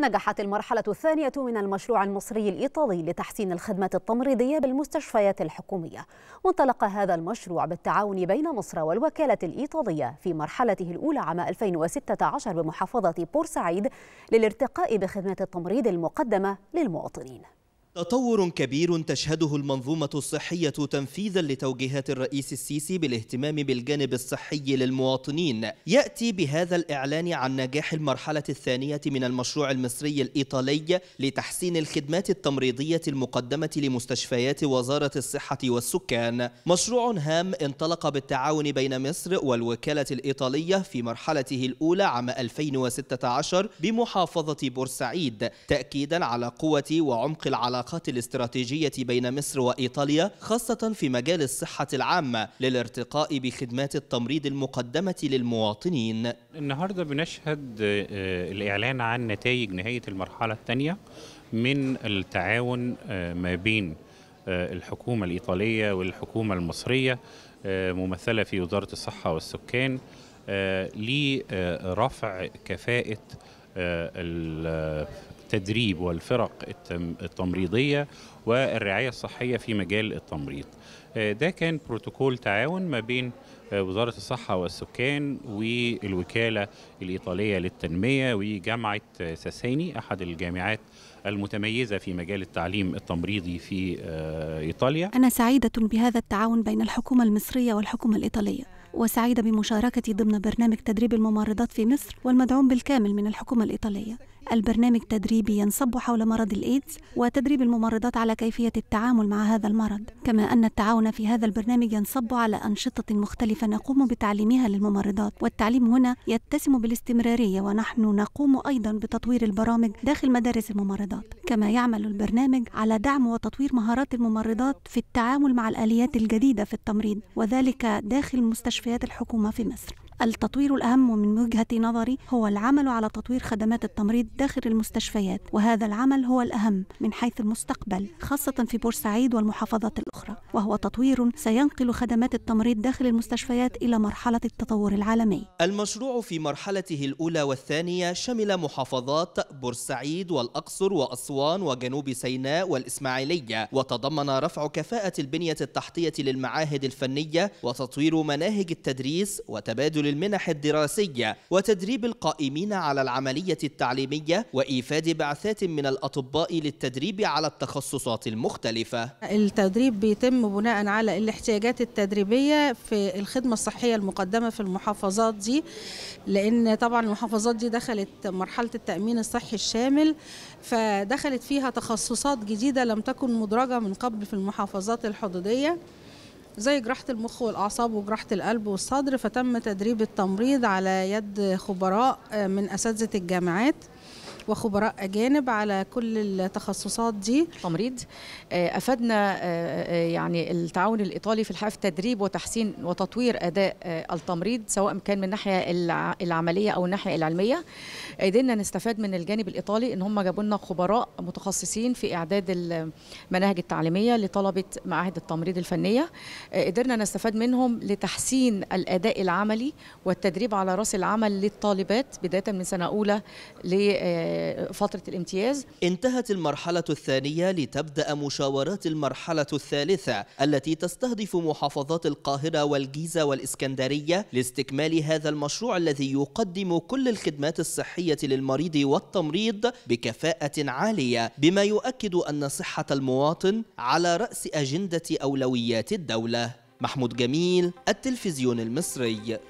نجحت المرحلة الثانية من المشروع المصري الإيطالي لتحسين الخدمات التمريضية بالمستشفيات الحكومية وانطلق هذا المشروع بالتعاون بين مصر والوكالة الإيطالية في مرحلته الأولى عام 2016 بمحافظة بورسعيد للارتقاء بخدمات التمريض المقدمة للمواطنين تطور كبير تشهده المنظومة الصحية تنفيذا لتوجيهات الرئيس السيسي بالاهتمام بالجانب الصحي للمواطنين يأتي بهذا الإعلان عن نجاح المرحلة الثانية من المشروع المصري الإيطالي لتحسين الخدمات التمريضية المقدمة لمستشفيات وزارة الصحة والسكان مشروع هام انطلق بالتعاون بين مصر والوكالة الإيطالية في مرحلته الأولى عام 2016 بمحافظة بورسعيد تأكيدا على قوة وعمق العلاقات العلاقات الاستراتيجية بين مصر وإيطاليا خاصة في مجال الصحة العامة للارتقاء بخدمات التمريض المقدمة للمواطنين النهاردة بنشهد آه، الإعلان عن نتائج نهاية المرحلة الثانية من التعاون آه، ما بين آه، الحكومة الإيطالية والحكومة المصرية ممثلة في وزارة الصحة والسكان لرفع كفاءة التدريب والفرق التمريضيه والرعايه الصحيه في مجال التمريض. آه، ده كان بروتوكول تعاون ما بين آه، وزاره الصحه والسكان والوكاله الايطاليه للتنميه وجامعه آه، ساساني احد الجامعات المتميزة في مجال التعليم التمريضي في إيطاليا أنا سعيدة بهذا التعاون بين الحكومة المصرية والحكومة الإيطالية وسعيدة بمشاركتي ضمن برنامج تدريب الممرضات في مصر والمدعوم بالكامل من الحكومة الإيطالية البرنامج تدريبي ينصب حول مرض الإيدز وتدريب الممرضات على كيفية التعامل مع هذا المرض كما أن التعاون في هذا البرنامج ينصب على أنشطة مختلفة نقوم بتعليمها للممرضات والتعليم هنا يتسم بالاستمرارية ونحن نقوم أيضا بتطوير البرامج داخل مدارس الممرضات كما يعمل البرنامج على دعم وتطوير مهارات الممرضات في التعامل مع الآليات الجديدة في التمريض وذلك داخل مستشفيات الحكومة في مصر التطوير الأهم من وجهة نظري هو العمل على تطوير خدمات التمريض داخل المستشفيات وهذا العمل هو الأهم من حيث المستقبل خاصة في بورسعيد والمحافظات الأخرى وهو تطوير سينقل خدمات التمريض داخل المستشفيات إلى مرحلة التطور العالمي المشروع في مرحلته الأولى والثانية شمل محافظات بورسعيد والأقصر وأسوان وجنوب سيناء والإسماعيلية وتضمن رفع كفاءة البنية التحتية للمعاهد الفنية وتطوير مناهج التدريس وتبادل للمنح الدراسية وتدريب القائمين على العملية التعليمية وإيفاد بعثات من الأطباء للتدريب على التخصصات المختلفة التدريب بيتم بناء على الاحتياجات التدريبية في الخدمة الصحية المقدمة في المحافظات دي لأن طبعا المحافظات دي دخلت مرحلة التأمين الصحي الشامل فدخلت فيها تخصصات جديدة لم تكن مدرجة من قبل في المحافظات الحدودية زي جراحة المخ والأعصاب وجراحة القلب والصدر فتم تدريب التمريض على يد خبراء آه، من أساتذة الجامعات وخبراء أجانب على كل التخصصات دي تمريض آه، أفادنا آه، آه، يعني التعاون الإيطالي في الحقيقة في تدريب وتحسين وتطوير أداء التمريض سواء كان من الناحية العملية أو الناحية العلمية قدرنا نستفاد من الجانب الإيطالي إن هم جابوا لنا خبراء متخصصين في إعداد المناهج التعليمية لطلبة معاهد التمريض الفنية قدرنا نستفاد منهم لتحسين الأداء العملي والتدريب على رأس العمل للطالبات بداية من سنة أولى ل فترة الامتياز انتهت المرحلة الثانية لتبدأ مشاورات المرحلة الثالثة التي تستهدف محافظات القاهرة والجيزة والإسكندرية لاستكمال هذا المشروع الذي يقدم كل الخدمات الصحية للمريض والتمريض بكفاءة عالية بما يؤكد أن صحة المواطن على رأس أجندة أولويات الدولة محمود جميل التلفزيون المصري